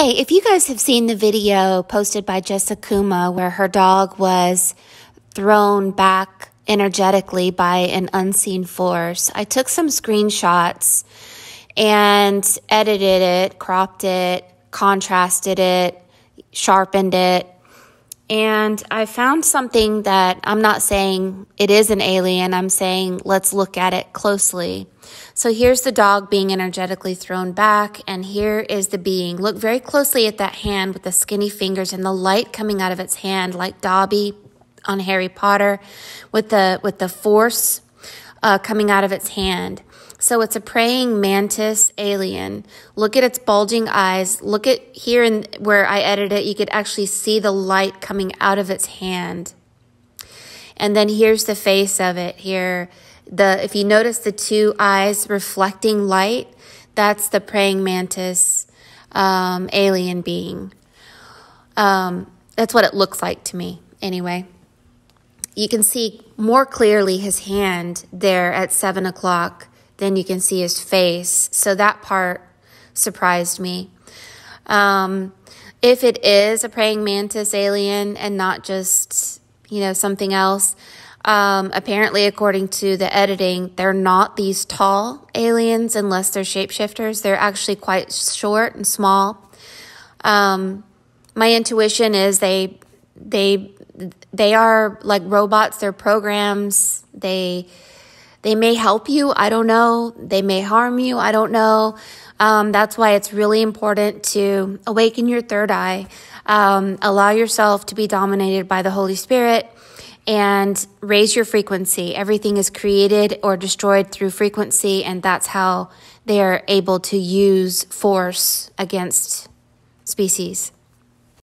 Hey, if you guys have seen the video posted by Jessica Kuma where her dog was thrown back energetically by an unseen force, I took some screenshots and edited it, cropped it, contrasted it, sharpened it, and I found something that I'm not saying it is an alien, I'm saying let's look at it closely. So here's the dog being energetically thrown back, and here is the being. Look very closely at that hand with the skinny fingers and the light coming out of its hand, like Dobby on Harry Potter with the with the force uh, coming out of its hand. So it's a praying mantis alien. Look at its bulging eyes. Look at here and where I edited. it, you could actually see the light coming out of its hand. And then here's the face of it here. The if you notice the two eyes reflecting light, that's the praying mantis um, alien being. Um, that's what it looks like to me, anyway you can see more clearly his hand there at seven o'clock than you can see his face. So that part surprised me. Um, if it is a praying mantis alien and not just, you know, something else, um, apparently, according to the editing, they're not these tall aliens unless they're shapeshifters. They're actually quite short and small. Um, my intuition is they they they are like robots they're programs they they may help you i don't know they may harm you i don't know um, that's why it's really important to awaken your third eye um, allow yourself to be dominated by the holy spirit and raise your frequency everything is created or destroyed through frequency and that's how they are able to use force against species